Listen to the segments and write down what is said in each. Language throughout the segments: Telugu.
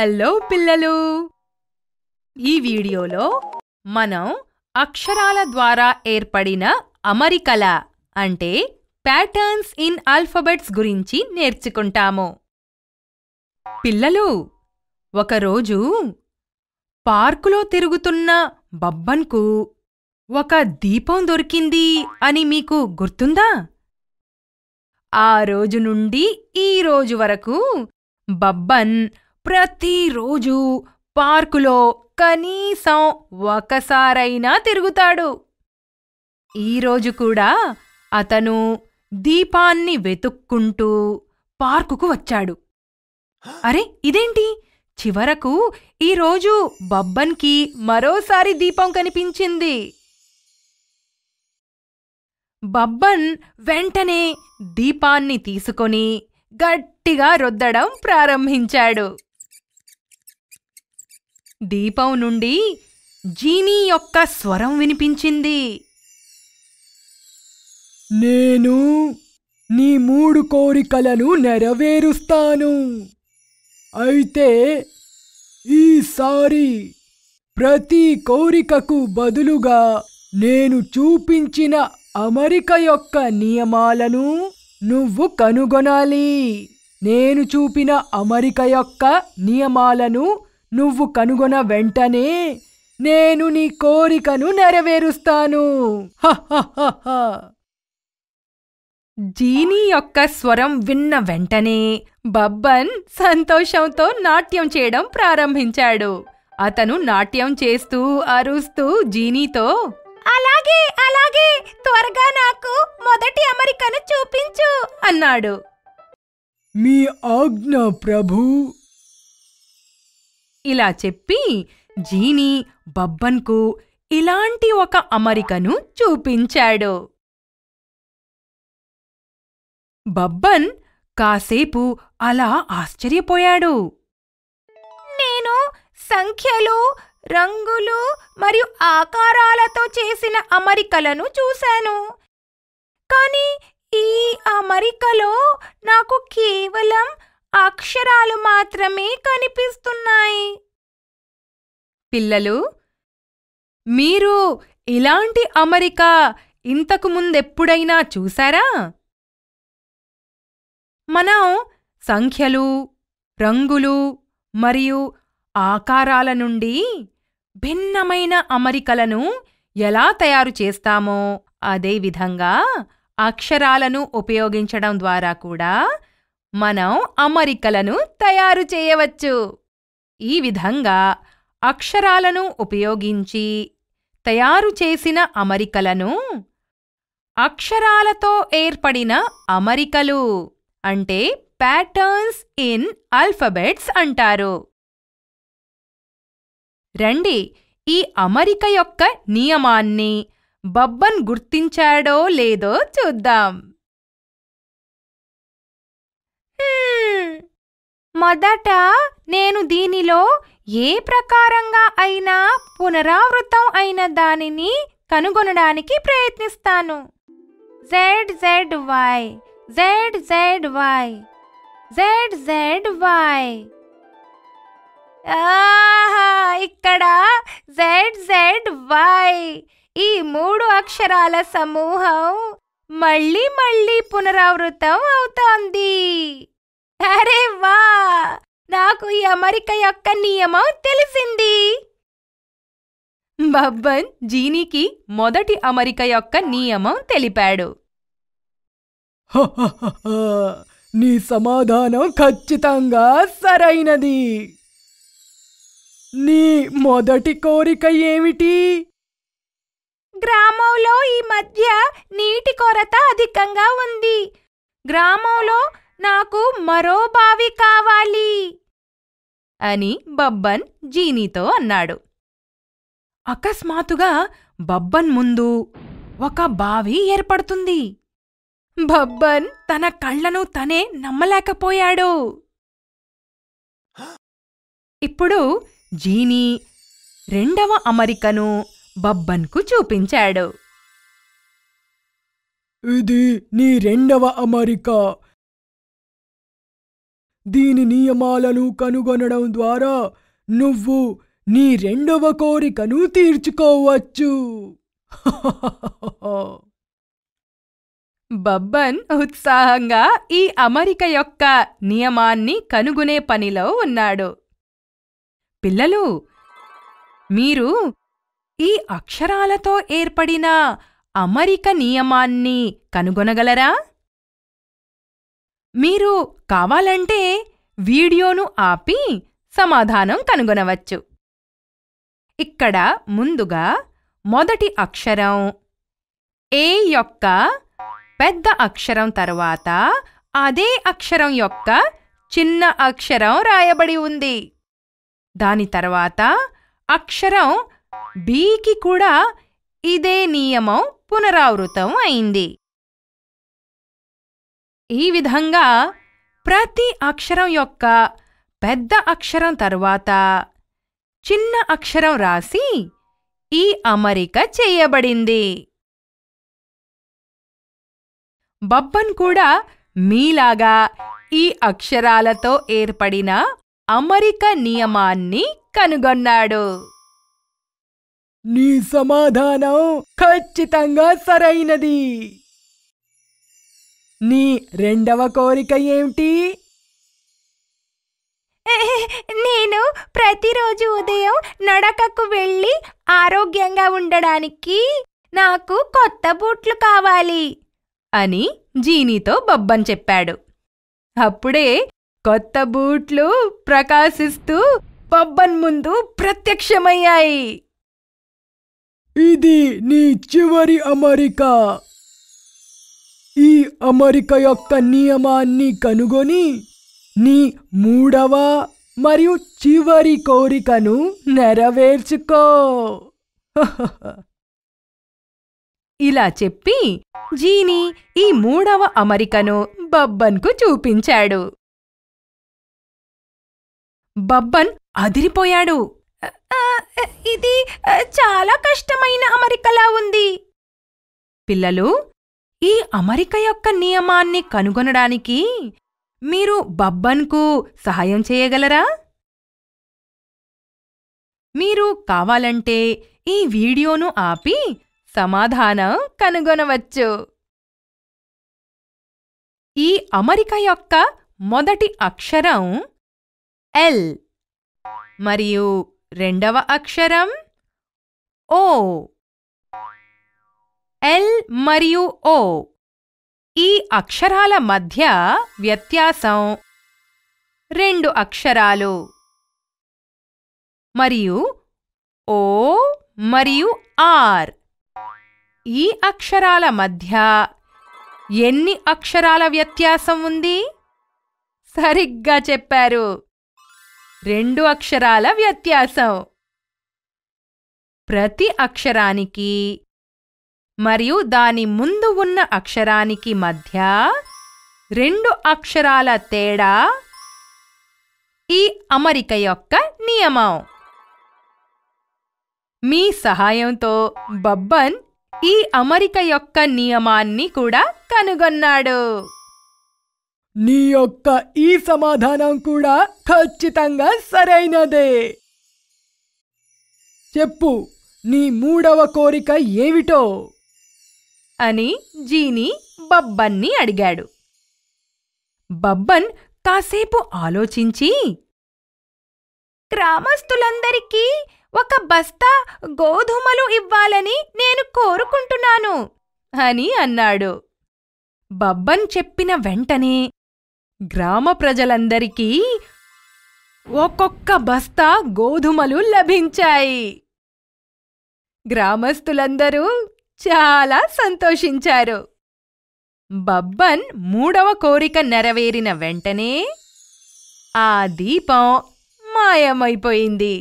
హలో పిల్లలు ఈ వీడియోలో మనం అక్షరాల ద్వారా ఏర్పడిన అమరికల అంటే ప్యాటర్న్స్ ఇన్ ఆల్ఫబెట్స్ గురించి నేర్చుకుంటాము పిల్లలు ఒకరోజు పార్కులో తిరుగుతున్న బబ్బన్కు ఒక దీపం దొరికింది అని మీకు గుర్తుందా ఆ రోజు నుండి ఈ రోజు వరకు బబ్బన్ ప్రతిరోజు పార్కులో కనీసం ఒకసారైనా తిరుగుతాడు ఈరోజు కూడా అతను దీపాన్ని వెతుక్కుంటూ పార్కుకు వచ్చాడు అరే ఇదేంటి చివరకు ఈరోజు బబ్బన్కి మరోసారి దీపం కనిపించింది బబ్బన్ వెంటనే దీపాన్ని తీసుకొని గట్టిగా రొద్దడం ప్రారంభించాడు దీపం నుండి జీనీ యొక్క స్వరం వినిపించింది నేను నీ మూడు కోరికలను నెరవేరుస్తాను అయితే ఈసారి ప్రతి కోరికకు బదులుగా నేను చూపించిన అమరిక యొక్క నియమాలను నువ్వు కనుగొనాలి నేను చూపిన అమరిక యొక్క నియమాలను నువ్వు కనుగొన వెంటనే నేను నీ కోరికను నెరవేరుస్తాను జీనీ యొక్క స్వరం విన్న వెంటనే బబ్బన్ సంతోషంతో నాట్యం చేయడం ప్రారంభించాడు అతను నాట్యం చేస్తూ అరుస్తూ జీనీతో అలాగే అలాగే త్వరగా నాకు మొదటి అమరికను చూపించు అన్నాడు మీ ఆజ్ఞ ప్రభు ఇలా చెప్పి జీని బబ్బన్కు ఇలాంటి ఒక అమరికను చూపించాడు బబ్బన్ కాసేపు అలా ఆశ్చర్యపోయాడు నేను సంఖ్యలు రంగులు మరియు ఆకారాలతో చేసిన అమరికలను చూశాను కానీ ఈ అమరికలో నాకు కేవలం అక్షరాలు మాత్రమే కనిపిస్తున్నాయి పిల్లలు మీరు ఇలాంటి అమరిక ఇంతకు ముందెప్పుడైనా చూసారా మనం సంఖ్యలు రంగులు మరియు ఆకారాల నుండి భిన్నమైన అమరికలను ఎలా తయారు చేస్తామో అదేవిధంగా అక్షరాలను ఉపయోగించడం ద్వారా కూడా మనం అమరికలను తయారు చేయవచ్చు ఈ విధంగా అక్షరాలను ఉపయోగించి తయారు చేసిన అమరికలను అక్షరాలతో ఏర్పడిన అమరికలు అంటే ప్యాటర్న్స్ ఇన్ ఆల్ఫబెట్స్ అంటారు రండి ఈ అమరిక యొక్క నియమాన్ని బబ్బన్ గుర్తించాడో లేదో చూద్దాం మొదట నేను దీనిలో ఏ ప్రకారంగా అయినా పునరావృతం అయిన దానిని కనుగొనడానికి ప్రయత్నిస్తాను Z Z Y Z Z Y Z Z Y ఇక్కడ జెడ్ జెడ్ వై ఈ మూడు అక్షరాల సమూహం మళ్ళీ మళ్ళీ పునరావృతం అవుతోంది అరే వా నాకు ఈ అమరిక యొక్క నియమం తెలిసింది బబ్బన్ జీనికి మొదటి అమరిక యొక్క నియమం తెలిపాడు నీ సమాధానం ఖచ్చితంగా సరైనది నీ మొదటి కోరిక ఏమిటి గ్రామంలో ఈ మధ్య నీటి ఉష్ణోగ్రత అధికంగా ఉంది గ్రామంలో నాకు మరో బావి కావాలి అని బబ్బన్ జీనీతో అన్నాడు అకస్మాత్తుగా బబ్బన్ ముందు ఒక బావి ఏర్పడుతుంది బబ్బన్ తన కళ్లను తనే నమ్మలేకపోయాడు ఇప్పుడు జీనీ రెండవ అమరికను బబ్బన్కు చూపించాడు ఇది నీ రెండవ అమరిక దీని నియమాలను కనుగొనడం ద్వారా నువ్వు నీ రెండవ కోరికను తీర్చుకోవచ్చు బబ్బన్ ఉత్సాహంగా ఈ అమరిక యొక్క నియమాన్ని కనుగొనే పనిలో ఉన్నాడు పిల్లలు మీరు ఈ అక్షరాలతో ఏర్పడిన అమరిక నియమాన్ని కనుగొనగలరా మీరు కావాలంటే వీడియోను ఆపి సమాధానం కనుగొనవచ్చు ఇక్కడ ముందుగా మొదటి అక్షరం ఏ యొక్క పెద్ద అక్షరం తర్వాత అదే అక్షరం యొక్క చిన్న అక్షరం రాయబడి ఉంది దాని తర్వాత అక్షరం బీకి కూడా ఇదే నియమం పునరావృతం అయింది ఈ విధంగా ప్రతి అక్షరం యొక్క పెద్ద అక్షరం తర్వాత చిన్న అక్షరం రాసి ఈ అమరిక చేయబడింది బబ్బన్ కూడా మీలాగా ఈ అక్షరాలతో ఏర్పడిన అమరిక నియమాన్ని కనుగొన్నాడు నీ సమాధానం ఖచ్చితంగా సరైనది నీ రెండవ కోరిక ఏమిటి నేను ప్రతిరోజు ఉదయం నడకకు వెళ్ళి ఆరోగ్యంగా ఉండడానికి నాకు కొత్త బూట్లు కావాలి అని జీనీతో బబ్బన్ చెప్పాడు అప్పుడే కొత్త బూట్లు ప్రకాశిస్తూ బబ్బన్ ముందు ప్రత్యక్షమయ్యాయి ఇది నీ చివరి అమరిక ఈ అమరిక యొక్క నియమాన్ని కనుగొని నీ మూడవ మరియు చివరి కోరికను నెరవేర్చుకో ఇలా చెప్పి జీని ఈ మూడవ అమరికను బబ్బన్కు చూపించాడు బబ్బన్ అదిరిపోయాడు ఆ ఇది చాలా కష్టమైన అమరికలా ఉంది పిల్లలు ఈ అమరిక యొక్క నియమాన్ని కనుగొనడానికి మీరు బబ్బన్కు సహాయం చేయగలరా మీరు కావాలంటే ఈ వీడియోను ఆపి సమాధానం కనుగొనవచ్చు ఈ అమరిక యొక్క మొదటి అక్షరం ఎల్ మరియు రెండవ అక్షరం ఓ ఎల్ మరియు ఓ ఈ అక్షరాల మధ్య వ్యత్యాసం రెండు అక్షరాలు మరియు ఓ మరియు ఆర్ ఈ అక్షరాల మధ్య ఎన్ని అక్షరాల వ్యత్యాసం ఉంది సరిగ్గా చెప్పారు రెండు అక్షరాల వ్యత్యాసం ప్రతి అక్షరానికి మరియు దాని ముందు ఉన్న అక్షరానికి మధ్య రెండు అక్షరాల తేడా ఈ అమరిక యొక్క నియమం మీ సహాయంతో బబ్బన్ ఈ అమరిక యొక్క నియమాన్ని కూడా కనుగొన్నాడు నీ యొక్క ఈ సమాధానం కూడా ఖచ్చితంగా సరైనదే చెప్పు నీ మూడవ కోరిక ఏమిటో అని జీని బబ్బన్ని అడిగాడు బబ్బన్ కాసేపు ఆలోచించి గ్రామస్తులందరికీ ఒక బస్తా గోధుమలు ఇవ్వాలని నేను కోరుకుంటున్నాను అని అన్నాడు బబ్బన్ చెప్పిన వెంటనే గ్రామ ప్రజలందరికీ ఒక్కొక్క బస్తా గోధుమలు లభించాయి గ్రామస్తులందరూ చాలా సంతోషించారు బబ్బన్ మూడవ కోరిక నెరవేరిన వెంటనే ఆ దీపం మాయమైపోయింది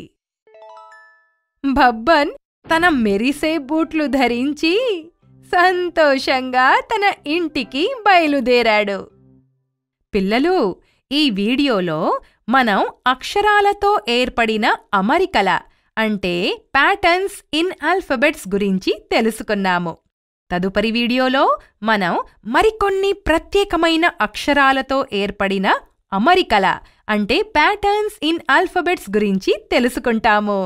బబ్బన్ తన మెరిసే బూట్లు ధరించి సంతోషంగా తన ఇంటికి బయలుదేరాడు పిల్లలు ఈ వీడియోలో మనం అక్షరాలతో ఏర్పడిన అమరికల అంటే ప్యాటర్న్స్ ఇన్ ఆల్ఫబెట్స్ గురించి తెలుసుకున్నాము తదుపరి వీడియోలో మనం మరికొన్ని ప్రత్యేకమైన అక్షరాలతో ఏర్పడిన అమరికల అంటే ప్యాటర్న్స్ ఇన్ ఆల్ఫబెట్స్ గురించి తెలుసుకుంటాము